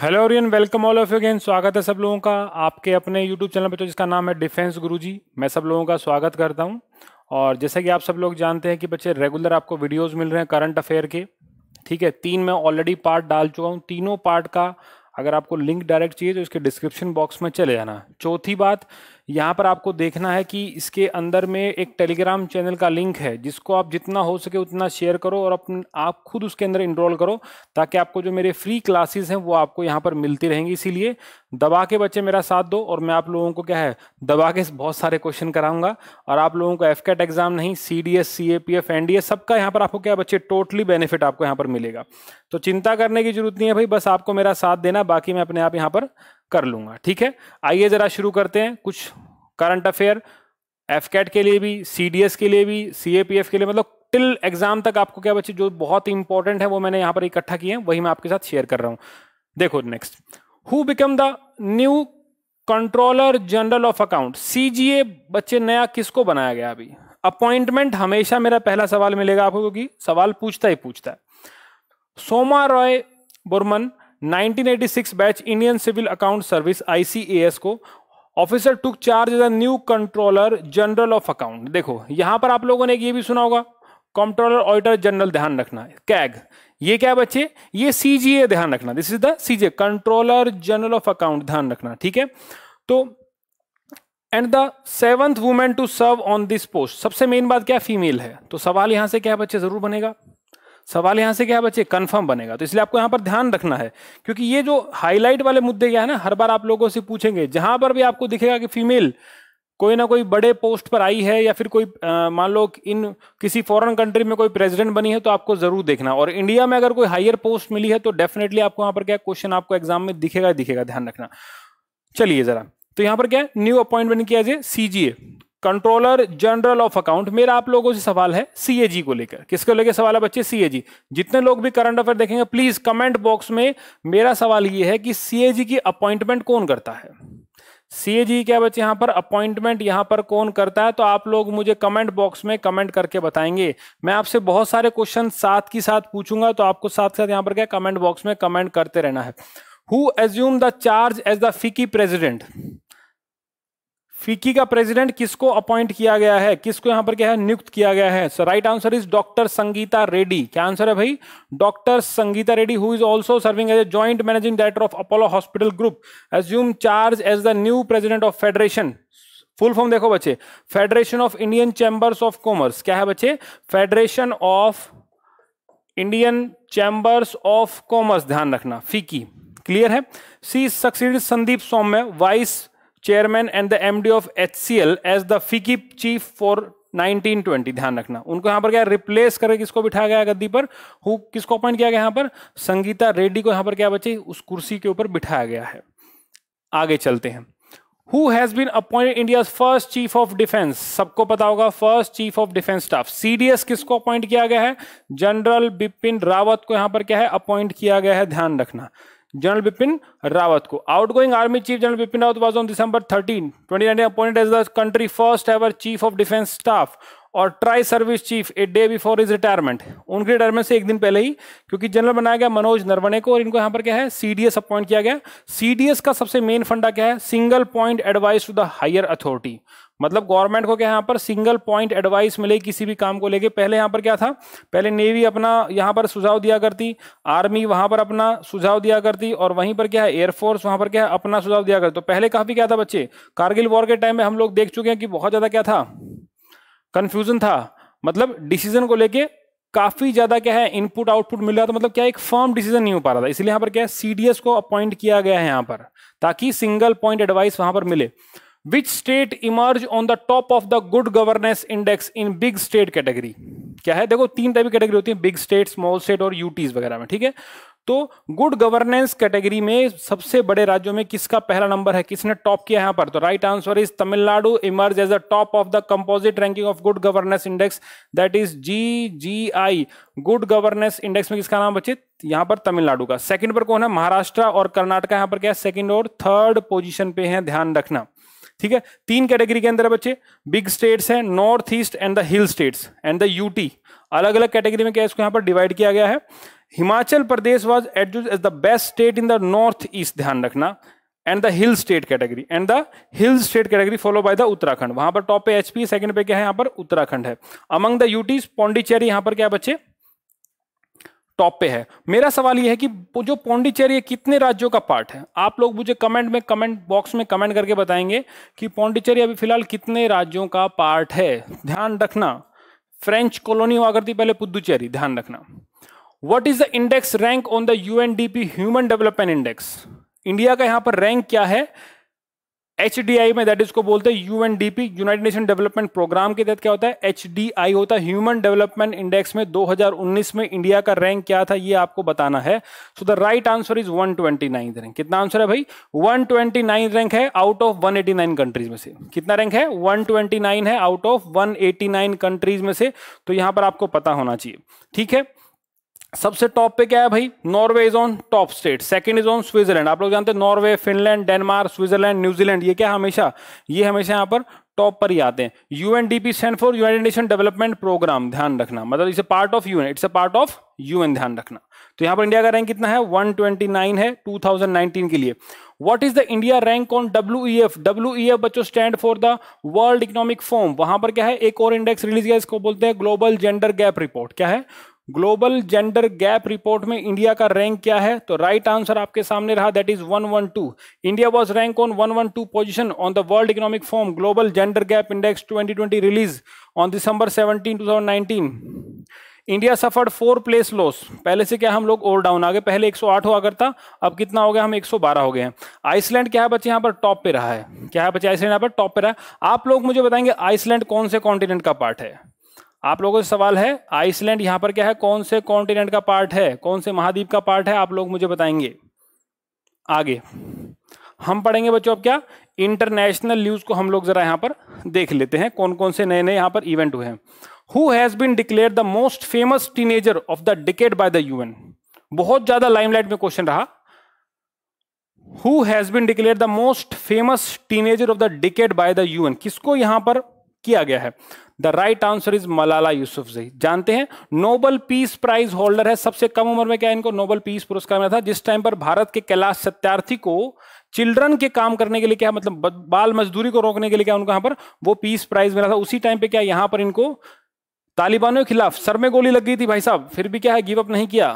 Hello Orion welcome all of you again स्वागत है सब लोगों का आपके अपने यूट्यूब चैनल पर तो जिसका नाम है डिफेंस गुरुजी मैं सब लोगों का स्वागत करता हूं और जैसा कि आप सब लोग जानते हैं कि बच्चे रेगुलर आपको वीडियोस मिल रहे हैं करंट अफेयर के ठीक है तीन मैं ऑलरेडी पार्ट डाल चुका हूँ तीनों पार्ट का अगर आपको लिंक डायरेक्ट चाहिए तो इसके डिस्क्रिप्शन बॉक्स में चले जाना चौथी बात यहाँ पर आपको देखना है कि इसके अंदर में एक टेलीग्राम चैनल का लिंक है जिसको आप जितना हो सके उतना शेयर करो और अपन आप खुद उसके अंदर इनरोल करो ताकि आपको जो मेरे फ्री क्लासेस हैं वो आपको यहाँ पर मिलती रहेंगी इसीलिए दबा के बच्चे मेरा साथ दो और मैं आप लोगों को क्या है दबा के बहुत सारे क्वेश्चन कराऊंगा और आप लोगों को एफ एग्जाम नहीं C D S C A P F N D S सबका यहाँ पर आपको क्या बच्चे टोटली बेनिफिट आपको यहाँ पर मिलेगा तो चिंता करने की जरूरत नहीं है भाई बस आपको मेरा साथ देना बाकी मैं अपने आप यहाँ पर कर लूंगा ठीक है आइए जरा शुरू करते हैं कुछ करंट अफेयर एफ कैट के लिए भी सी डी एस के लिए भी सी ए पी एफ के लिए मतलब टिल एग्जाम तक आपको क्या बच्चे जो बहुत इंपॉर्टेंट है वो मैंने यहां पर इकट्ठा किए हैं वही मैं आपके साथ शेयर कर रहा हूं देखो next who become the new controller general of account CGA बच्चे नया किसको बनाया गया अभी अपॉइंटमेंट हमेशा मेरा पहला सवाल मिलेगा आपको क्योंकि सवाल पूछता ही पूछता है Soma Roy Burman 1986 batch Indian civil account service ICAS को officer took charge as a new controller general of account देखो यहां पर आप लोगों ने ये भी सुना होगा कंट्रोलर ऑडिटर जनरल ध्यान रखना कैग ये क्या बच्चे ये सीजीए ध्यान रखना this is the CGA controller general of account ध्यान रखना ठीक है तो and the seventh women to serve on this post सबसे मेन बात क्या फीमेल है तो सवाल यहां से क्या बच्चे जरूर बनेगा सवाल यहाँ से क्या बचे कन्फर्म बनेगा तो इसलिए आपको यहाँ पर ध्यान रखना है क्योंकि ये जो हाईलाइट वाले मुद्दे क्या है ना हर बार आप लोगों से पूछेंगे जहां पर भी आपको दिखेगा कि फीमेल कोई ना कोई बड़े पोस्ट पर आई है या फिर कोई मान लो इन किसी फॉरेन कंट्री में कोई प्रेसिडेंट बनी है तो आपको जरूर देखना और इंडिया में अगर कोई हायर पोस्ट मिली है तो डेफिनेटली आपको यहां पर क्या क्वेश्चन आपको एग्जाम में दिखेगा दिखेगा ध्यान रखना चलिए जरा तो यहाँ पर क्या न्यू अपॉइंटमेंट किया जाए CGA controller general of account मेरा आप लोगों से सवाल है सीएजी को लेकर किसको लेकर सवाल है बच्चे सीएजी जितने लोग भी करंट अफेयर देखेंगे प्लीज कमेंट बॉक्स में मेरा सवाल ये है कि सीएजी की अपॉइंटमेंट कौन करता है सीएजी क्या बच्चे यहां पर अपॉइंटमेंट यहां पर कौन करता है तो आप लोग मुझे कमेंट बॉक्स में कमेंट करके बताएंगे मैं आपसे बहुत सारे क्वेश्चन साथ की साथ पूछूंगा तो आपको साथ साथ यहां पर क्या कमेंट बॉक्स में कमेंट करते रहना है who assume the charge as the FICCI president FICCI का प्रेसिडेंट किसको अपॉइंट किया गया है किसको यहां पर क्या है नियुक्त किया गया है so right answer is doctor Sangeeta Reddy क्या आंसर है भाई doctor Sangeeta Reddy who is also serving as a joint managing director of Apollo hospital group assume charge as the new president of federation full form देखो बच्चे federation of Indian chambers of commerce क्या है बच्चे federation of Indian chambers of commerce ध्यान रखना FICCI clear है she succeed Sandip Somany vice chairman and the MD of HCL as the FICCI chief for 1920 ध्यान रखना उनको यहां पर क्या रिप्लेस करके किसको बिठाया गया गद्दी पर हु किसको अपॉइंट किया गया यहां पर संगीता रेड्डी को यहां पर क्या बचे उस कुर्सी के ऊपर बिठाया गया है आगे चलते हैं who has been appointed India first chief of defence सबको पता होगा first chief of defence staff CDS किसको अपॉइंट किया गया है जनरल बिपिन रावत को यहां पर क्या है अपॉइंट किया गया है ध्यान रखना जनरल बिपिन रावत को outgoing army chief general Bipin Rawat was on December 13, 2019 as the country first ever chief of defence staff और tri service chief a day before his retirement उनके रिटायरमेंट से एक दिन पहले ही क्योंकि जनरल बनाया गया मनोज नरवणे को और इनको यहां पर क्या है सीडीएस अपॉइंट किया गया सीडीएस का सबसे मेन फंडा क्या है single point advice to the higher authority मतलब गवर्नमेंट को क्या यहाँ पर सिंगल पॉइंट एडवाइस मिले किसी भी काम को लेके पहले यहाँ पर क्या था पहले नेवी अपना यहाँ पर सुझाव दिया करती आर्मी वहां पर अपना सुझाव दिया करती और वहीं पर क्या है एयरफोर्स वहाँ पर क्या है अपना सुझाव दिया करती तो पहले काफी क्या था बच्चे कारगिल वॉर के टाइम में हम लोग देख चुके हैं कि बहुत ज्यादा क्या था कंफ्यूजन था मतलब डिसीजन को लेके काफी ज्यादा क्या है इनपुट आउटपुट मिल रहा था मतलब क्या एक फर्म डिसीजन नहीं हो पा रहा था इसलिए यहाँ पर क्या है सीडीएस को अपॉइंट किया गया है यहाँ पर ताकि सिंगल पॉइंट एडवाइस वहां पर मिले which state emerge on the top of the good governance index in big state category क्या है देखो तीन टाइप की कैटेगरी होती है बिग स्टेट स्मॉल स्टेट और यूटीज वगैरह में ठीक है तो गुड गवर्नेंस कैटेगरी में सबसे बड़े राज्यों में किसका पहला नंबर है किसने टॉप किया यहां पर तो right answer is Tamil Nadu emerge as the top of the composite ranking of good governance index that is G G I good governance index में किसका नाम बचित यहां पर तमिलनाडु का सेकंड पर कौन है महाराष्ट्र और कर्नाटका यहां पर क्या है सेकंड और थर्ड पोजिशन पे है ध्यान रखना ठीक है तीन कैटेगरी के अंदर है बच्चे बिग स्टेट्स हैं north east and the hill states and the UT अलग अलग कैटेगरी में क्या इसको यहाँ पर डिवाइड किया गया है हिमाचल प्रदेश वॉज एडजूज as the best state in the north east ध्यान रखना and the hill state category and the hill state category follow by the Uttarakhand वहां पर टॉप पे एचपी सेकंड पे क्या है यहाँ पर उत्तराखंड है अमंग द यूटीज पौंडीचेरी यहाँ पर क्या बच्चे टॉप पे है मेरा सवाल यह है कि जो पौंडीचेरी कितने राज्यों का पार्ट है आप लोग मुझे कमेंट में कमेंट बॉक्स में कमेंट करके बताएंगे कि पौंडीचेरी अभी फिलहाल कितने राज्यों का पार्ट है ध्यान रखना फ्रेंच कॉलोनी हुआ करती पहले पुदुचेरी ध्यान रखना what is the index rank on the P human development index India का यहां पर रैंक क्या है एच में दैट इज को बोलते हैं U N D P united nation development programme के तहत क्या होता है एच होता है ह्यूमन डेवलपमेंट इंडेक्स में 2019 में इंडिया का रैंक क्या था ये आपको बताना है so the right answer is 129 rank कितना आंसर है भाई 129 रैंक है आउट ऑफ 189 कंट्रीज में से कितना रैंक है 129 है आउट ऑफ 189 कंट्रीज में से तो यहां पर आपको पता होना चाहिए ठीक है सबसे टॉप पे क्या है भाई Norway is on top state second is on Switzerland आप लोग जानते हैं Norway Finland Denmark Switzerland New Zealand ये क्या हमेशा ये हमेशा यहाँ पर टॉप पर ही आते हैं UNDP stand for united nation development programme ध्यान रखना मतलब इसे part of UN it's a part of UN ध्यान रखना तो यहाँ पर इंडिया का रैंक कितना है 129 है 2019 के लिए what is the India rank on E F बच्चों stand for the world economic forum वहां पर क्या है एक और इंडेक्स रिलीज किया इसको बोलते हैं ग्लोबल जेंडर गैप रिपोर्ट क्या है ग्लोबल जेंडर गैप रिपोर्ट में इंडिया का रैंक क्या है तो राइट right आंसर आपके सामने रहा that is 112 India was rank on 112 position on the world economic forum global gender gap index 2020 release on December 17 2019 India suffered four place loss पहले से क्या हम लोग ओवर डाउन आ गए पहले 108 हुआ करता अब कितना हो गया हम 112 हो गए हैं आइसलैंड क्या है बच्चे यहाँ पर टॉप पे रहा है क्या है बच्चे आइसलैंड यहाँ पर टॉप पे रहा है आप लोग मुझे बताएंगे आइसलैंड कौन से कॉन्टिनेंट का पार्ट है आप लोगों से सवाल है आइसलैंड यहां पर क्या है कौन से कॉन्टिनेंट का पार्ट है कौन से महाद्वीप का पार्ट है आप लोग मुझे बताएंगे आगे हम पढ़ेंगे बच्चों अब क्या इंटरनेशनल न्यूज को हम लोग जरा यहां पर देख लेते हैं कौन कौन से नए नए यहां पर इवेंट हुए हैं who has been declare the most famous teenager of the decade by the UN बहुत ज्यादा लाइमलाइट में क्वेश्चन रहा who has been declare the most famous teenager of the decade by the UN किसको यहां पर किया गया है the right answer is Malala Yousuf जानते हैं नोबल पीस प्राइज होल्डर है सबसे कम उम्र में क्या इनको नोबल पीस पुरस्कार मिला था जिस टाइम पर भारत के कैलाश सत्यार्थी को चिल्ड्रन के काम करने के लिए क्या मतलब बाल मजदूरी को रोकने के लिए क्या उनको यहां पर वो पीस प्राइज मिला था उसी टाइम पे क्या यहां पर इनको तालिबानों के खिलाफ सर में गोली लग गई थी भाई साहब फिर भी क्या है गिव अप नहीं किया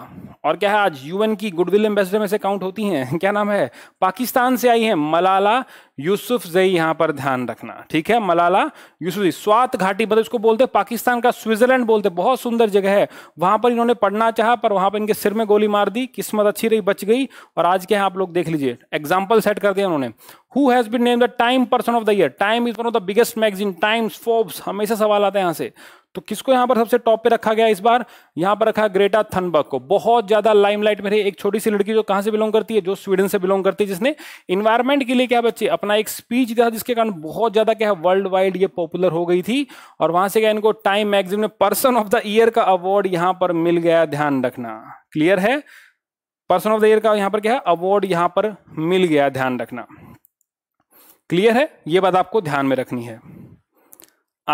और क्या है आज यूएन की गुडविल एम्बेसडर में से काउंट होती हैं क्या नाम है पाकिस्तान से आई है मलाला यूसुफ जई यहां पर ध्यान रखना ठीक है मलाला यूसुफ जई स्वात घाटी मतलब इसको बोलते पाकिस्तान का स्विट्जरलैंड बोलते बहुत सुंदर जगह है वहां पर इन्होंने पढ़ना चाहा पर वहां पर इनके सिर में गोली मार दी किस्मत अच्छी रही बच गई और आज क्या है आप लोग देख लीजिए एग्जाम्पल सेट कर दिया उन्होंने who has been name the time person of the year time is one of the biggest magazine times Forbes हमेशा सवाल आता है यहां से तो किसको यहां पर सबसे टॉप पे रखा गया इस बार यहां पर रखा ग्रेटा थनबर्ग को बहुत ज्यादा लाइमलाइट में रही एक छोटी सी लड़की जो कहां से बिलोंग करती है जो स्वीडन से बिलोंग करती है जिसने इन्वायरमेंट के लिए क्या बच्चे अपना एक स्पीच दिया जिसके कारण बहुत ज्यादा क्या है वर्ल्ड वाइड ये पॉपुलर हो गई थी और वहां से क्या इनको टाइम मैगजीन में पर्सन ऑफ द ईयर का अवार्ड यहां पर मिल गया ध्यान रखना क्लियर है पर्सन ऑफ द ईयर का यहां पर क्या है अवार्ड यहां पर मिल गया ध्यान रखना क्लियर है ये बात आपको ध्यान में रखनी है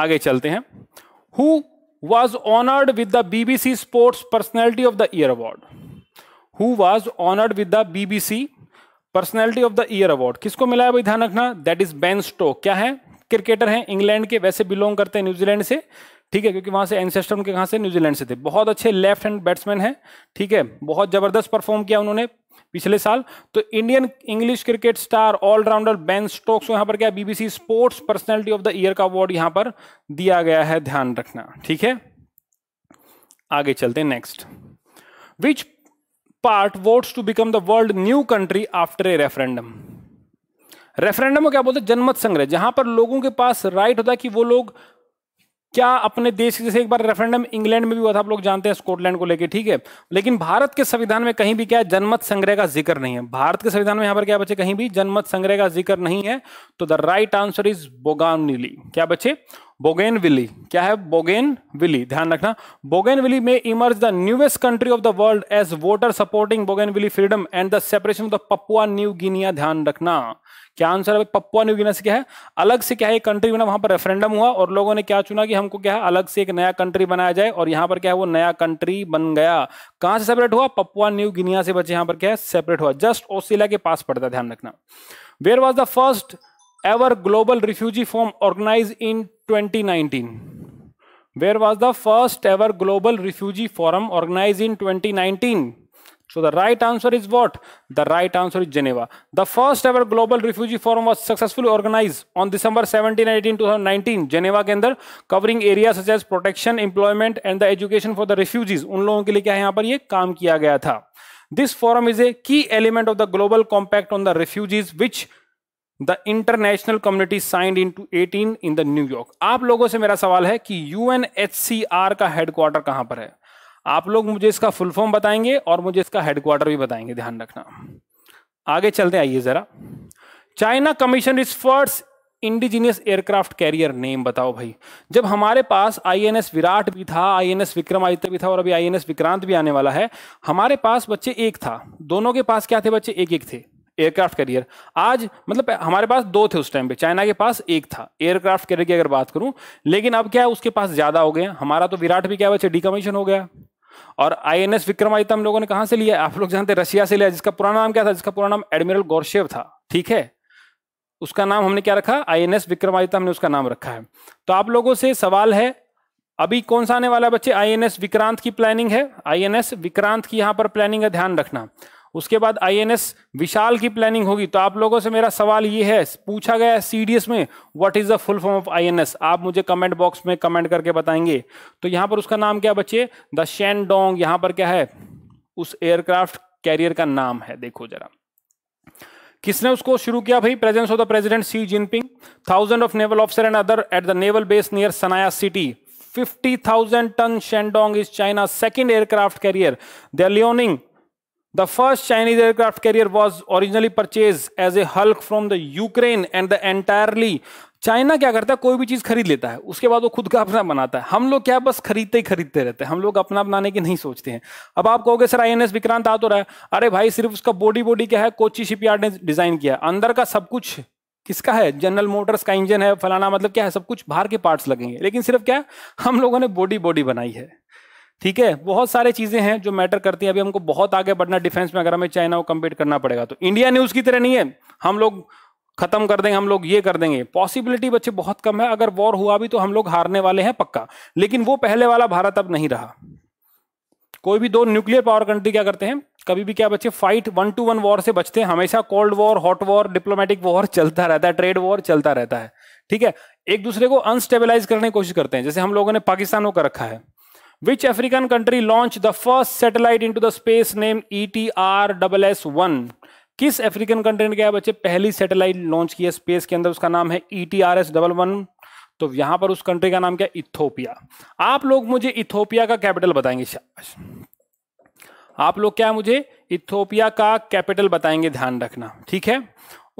आगे चलते हैं who was honored with the BBC Sports Personality of the Year Award. Who was honored with the BBC personality of the year award किसको मिला है भाई ध्यान रखना दैट इज बैन स्टो क्या है क्रिकेटर हैं इंग्लैंड के वैसे बिलोंग करते हैं न्यूजीलैंड से ठीक है क्योंकि वहां से एनसेस्टर उनके कहाँ से न्यूजीलैंड से थे बहुत अच्छे लेफ्ट हैंड बैट्समैन हैं ठीक है बहुत जबरदस्त परफॉर्म किया उन्होंने पिछले साल तो Indian English cricket star allrounder Ben Stokes को यहां पर क्या BBC sports personality of the year का अवार्ड यहां पर दिया गया है ध्यान रखना ठीक है आगे चलते next which part votes to become the world new country after a referendum referendum को क्या बोलते हैं जनमत संग्रह जहां पर लोगों के पास राइट होता है कि वो लोग क्या अपने देश जैसे एक बार रेफरेंडम इंग्लैंड में भी हुआ था आप लोग जानते हैं स्कॉटलैंड को लेकर ठीक है लेकिन भारत के संविधान में कहीं भी क्या है जनमत संग्रह का जिक्र नहीं है भारत के संविधान में यहां पर क्या बच्चे कहीं भी जनमत संग्रह का जिक्र नहीं है तो the right answer is Bougainville क्या बचे बोगेन विली क्या है बोगेन विली ध्यान रखना बोगेन विली में emerge the newest country of the world as voter supporting Bougainville freedom and the separation of the Papua New Guinea ध्यान रखना क्या आंसर है पपुआ न्यू गिनिया से क्या है अलग से क्या है कंट्री बना वहां पर रेफरेंडम हुआ और लोगों ने क्या चुना कि हमको क्या है अलग से एक नया कंट्री बनाया जाए और यहां पर क्या है वो नया कंट्री बन गया कहां से सेपरेट हुआ पपुआ न्यू गिनिया से बचे यहां पर क्या है सेपरेट हुआ जस्ट ओसिला के पास पड़ता है ध्यान रखना where was the first ever global refugee forum organized in 2019. Where was the first ever global refugee forum organized in 2019? So the right answer is what? The right answer is Geneva. The first ever global refugee forum was successfully organized on December 17 18, 2019. Geneva के अंदर covering areas such as protection, employment and the education for the refugees. उन लोगों के लिए क्या यहाँ पर ये काम किया गया था. This forum is a key element of the global compact on the refugees which the international community signed in two eighteen in the New York आप लोगों से मेरा सवाल है कि U N H C R का हेडक्वार्टर कहां पर है आप लोग मुझे इसका फुल फॉर्म बताएंगे और मुझे इसका हेडक्वार्टर भी बताएंगे ध्यान रखना आगे चलते आइए जरा China commission is first indigenous aircraft carrier name बताओ भाई जब हमारे पास आईएनएस विराट भी था आईएनएस विक्रमादित्य भी था और अभी आईएनएस विक्रांत भी आने वाला है हमारे पास बच्चे एक था दोनों के पास क्या थे बच्चे एक एक थे एयरक्राफ्ट कैरियर आज मतलब हमारे पास दो थे उस टाइम पे चाइना के पास एक था एयरक्राफ्ट कैरियर की अगर बात करूं लेकिन अब क्या है उसके पास ज्यादा हो गए हमारा तो विराट भी क्या बचे डिकमीशन हो गया और आई एन एस विक्रमादित्य हम लोगों ने कहा से लिया आप लोग जानते रशिया से लिया जिसका पुराना नाम क्या था जिसका पुराना नाम एडमिरल गौरशेव था ठीक है उसका नाम हमने क्या रखा आई एन एस विक्रमादित्य हमने उसका नाम रखा है तो आप लोगों से सवाल है अभी कौन सा आने वाला बच्चे आई एन एस विक्रांत की प्लानिंग है आई एन एस विक्रांत की यहां पर प्लानिंग है ध्यान रखना उसके बाद आईएनएस विशाल की प्लानिंग होगी तो आप लोगों से मेरा सवाल ये है पूछा गया है सीडीएस में what is the full form of INS आप मुझे कमेंट बॉक्स में कमेंट करके बताएंगे तो यहां पर उसका नाम क्या बच्चे द शैन डोंग यहां पर क्या है उस एयरक्राफ्ट कैरियर का नाम है देखो जरा किसने उसको शुरू किया भाई presence of the president Xi Jinping thousand of naval officer and other at the naval base near Sanya city 50,000 ton Shandong is China second aircraft carrier the Liaoning The first Chinese aircraft carrier was originally purchased as a Hulk from the Ukraine and the entirely China क्या करता है कोई भी चीज़ खरीद लेता है उसके बाद वो खुद का अपना बनाता है हम लोग क्या बस खरीदते ही खरीदते रहते हैं हम लोग अपना बनाने की नहीं सोचते हैं अब आप कहोगे सर एस विक्रांत आ तो रहा है अरे भाई सिर्फ उसका बॉडी बॉडी क्या है कोची शिपयार्ड ने डिजाइन किया अंदर का सब कुछ किसका है जनरल मोटर्स का इंजन है फलाना मतलब क्या है सब कुछ बाहर के पार्ट्स लगेंगे लेकिन सिर्फ क्या हम लोगों ने बॉडी बॉडी बनाई है ठीक है बहुत सारी चीजें हैं जो मैटर करती हैं अभी हमको बहुत आगे बढ़ना डिफेंस में अगर हमें चाइना को कम्पीट करना पड़ेगा तो इंडिया न्यूज की तरह नहीं है हम लोग खत्म कर देंगे हम लोग ये कर देंगे पॉसिबिलिटी बच्चे बहुत कम है अगर वॉर हुआ भी तो हम लोग हारने वाले हैं पक्का लेकिन वो पहले वाला भारत अब नहीं रहा कोई भी दो न्यूक्लियर पावर कंट्री क्या करते हैं कभी भी क्या बच्चे fight one to one war से बचते हैं हमेशा cold war hot war diplomatic war चलता रहता है ट्रेड वॉर चलता रहता है ठीक है एक दूसरे को अनस्टेबलाइज करने की कोशिश करते हैं जैसे हम लोगों ने पाकिस्तान को कर रखा है Which African country launched the first satellite into the space named ETRSS1? किस अफ्रीकन कंट्री ने क्या है बच्चे पहली सैटेलाइट लॉन्च की है स्पेस के अंदर उसका नाम है E T R S double one तो यहां पर उस कंट्री का नाम क्या इथोपिया आप लोग मुझे इथोपिया का कैपिटल बताएंगे आप लोग क्या मुझे इथोपिया का कैपिटल बताएंगे ध्यान रखना ठीक है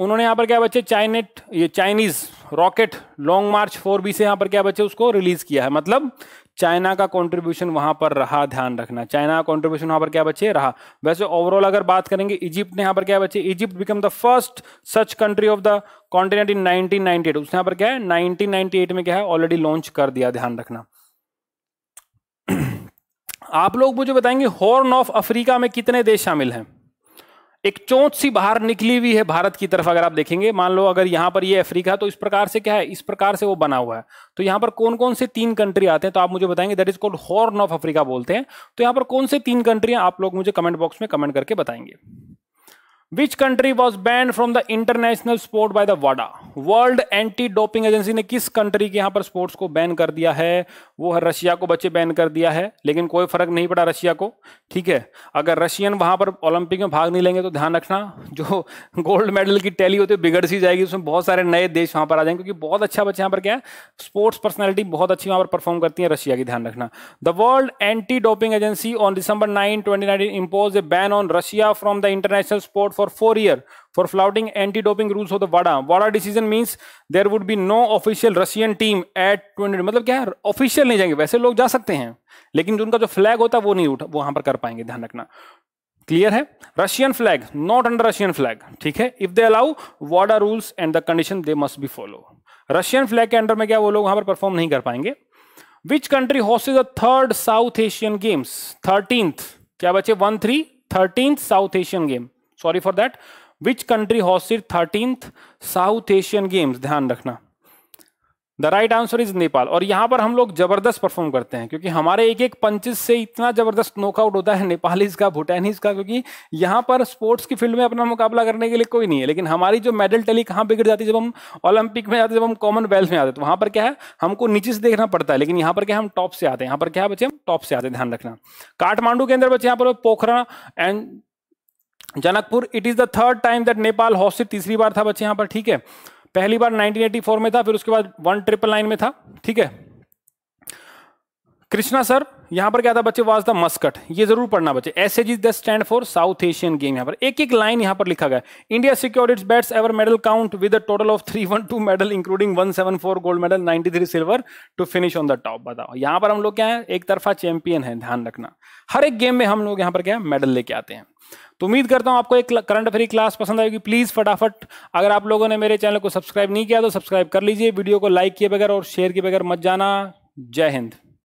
उन्होंने यहां पर क्या बच्चे चाइनेट ये Chinese rocket long march four B से यहां पर क्या बच्चे उसको रिलीज किया है मतलब चाइना का कंट्रीब्यूशन वहां पर रहा ध्यान रखना चाइना का कॉन्ट्रीब्यूशन वहां पर क्या बचे रहा वैसे ओवरऑल अगर बात करेंगे इजिप्ट ने यहां पर क्या बचे Egypt become the first such country of the continent in eight उसने यहां पर क्या है एट में क्या है ऑलरेडी लॉन्च कर दिया ध्यान रखना आप लोग मुझे बताएंगे हॉर्न ऑफ अफ्रीका में कितने देश शामिल हैं एक चोंच सी बाहर निकली हुई है भारत की तरफ अगर आप देखेंगे मान लो अगर यहां पर ये अफ्रीका तो इस प्रकार से क्या है इस प्रकार से वो बना हुआ है तो यहाँ पर कौन कौन से तीन कंट्री आते हैं तो आप मुझे बताएंगे that is called horn of Africa बोलते हैं तो यहाँ पर कौन से तीन कंट्रियां आप लोग मुझे कमेंट बॉक्स में कमेंट करके बताएंगे which country was banned from the international sport by the वाडा वर्ल्ड एंटी डोपिंग एजेंसी ने किस कंट्री के यहाँ पर स्पोर्ट्स को बैन कर दिया है वो है रशिया को बच्चे बैन कर दिया है लेकिन कोई फर्क नहीं पड़ा रशिया को ठीक है अगर रशियन वहाँ पर ओलंपिक में भाग नहीं लेंगे तो ध्यान रखना जो गोल्ड मेडल की टैली होती है बिगड़ सी जाएगी उसमें बहुत सारे नए देश वहाँ पर आ जाएंगे क्योंकि बहुत अच्छा बच्चे यहाँ पर क्या है स्पोर्ट्स पर्सनैलिटी बहुत अच्छी वहाँ पर परफॉर्म करती है रशिया की ध्यान रखना the world anti doping agency on December nine twenty nineteen impose a ban on Russia from the international sport for four year for flouting anti-doping rules of the WADA. WADA decision means there would be no official Russian team at 20 मतलब क्या है official नहीं जाएंगे वैसे लोग जा सकते हैं लेकिन जो उनका जो फ्लैग होता है वो नहीं उठा वहां पर कर पाएंगे ध्यान रखना क्लियर है Russian flag not under Russian flag ठीक है इफ दे अलाउ वाडा rules and the condition they must be follow Russian flag के अंडर में क्या वो लोग वहां पर परफॉर्म नहीं कर पाएंगे which country hosts the third south asian games thirteenth क्या बचे one three thirteenth south asian game sorry for that which country hosted thirteenth south asian games ध्यान रखना the right answer is Nepal और यहां पर हम लोग जबरदस्त परफॉर्म करते हैं क्योंकि हमारे एक एक पंच से इतना जबरदस्त नॉकआउट होता है नेपालीज का भूटानीज का क्योंकि यहां पर स्पोर्ट्स की फील्ड में अपना मुकाबला करने के लिए कोई नहीं है लेकिन हमारी जो मेडल टली कहाँ बिगड़ जाती है जब हम ओलंपिक में जाते जब हम कॉमनवेल्थ में आते तो वहां पर क्या है हमको नीचे से देखना पड़ता है लेकिन यहां पर क्या हम टॉप से आते हैं यहां पर क्या बच्चे हम टॉप से आते हैं ध्यान रखना काठमांडू के अंदर बच्चे यहाँ पर Pokhara and Janakpur it is the third time that Nepal hosted तीसरी बार था बच्चे यहां पर ठीक है पहली बार 1984 में था फिर उसके बाद वन ट्रिपल नाइन में था ठीक है कृष्णा सर यहां पर क्या था बच्चे वॉज द मस्कट ये जरूर पढ़ना बच्चे S H is the stand for south asian game यहां पर एक एक लाइन यहां पर लिखा गया इंडिया सिक्योर इट्स बैट्स ever medal count with total of three one two medal including one seven four gold medal ninety three silver to finish on the top बताओ यहां पर हम लोग क्या है एक तरफा चैंपियन है ध्यान रखना हर एक गेम में हम लोग यहाँ पर क्या है मेडल लेके आते हैं तो उम्मीद करता हूं आपको एक करंट अफेयर क्लास पसंद आएगी प्लीज़ फटाफट अगर आप लोगों ने मेरे चैनल को सब्सक्राइब नहीं किया तो सब्सक्राइब कर लीजिए वीडियो को लाइक किए बगैर और शेयर किए बगैर मत जाना जय हिंद